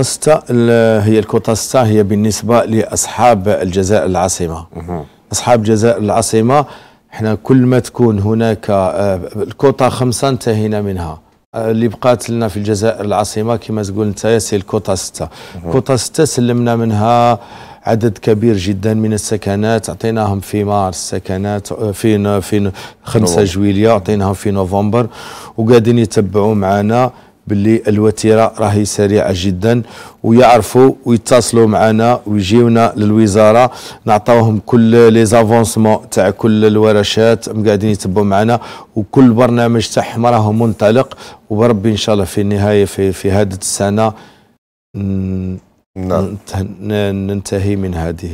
ستة هي ستة هي بالنسبه لاصحاب الجزائر العاصمه اصحاب الجزائر العاصمه احنا كل ما تكون هناك آه، الكوطه خمسه انتهينا منها آه، اللي بقات لنا في الجزائر العاصمه كما تقول انت سي الكوطه سته الكوطه سته سلمنا منها عدد كبير جدا من السكنات اعطيناهم في مارس سكنات آه، في في 5 جويليه اعطيناهم في نوفمبر وقاعدين يتبعوا معنا باللي الوتيره راهي سريعه جدا ويعرفوا ويتصلوا معنا ويجيونا للوزاره نعطوهم كل لي زافونسمون تاع كل الورشات مقاعدين يتبعوا معنا وكل برنامج تاعهم راه منطلق وبربي ان شاء الله في النهايه في في هذه السنه نعم. ننتهي من هذه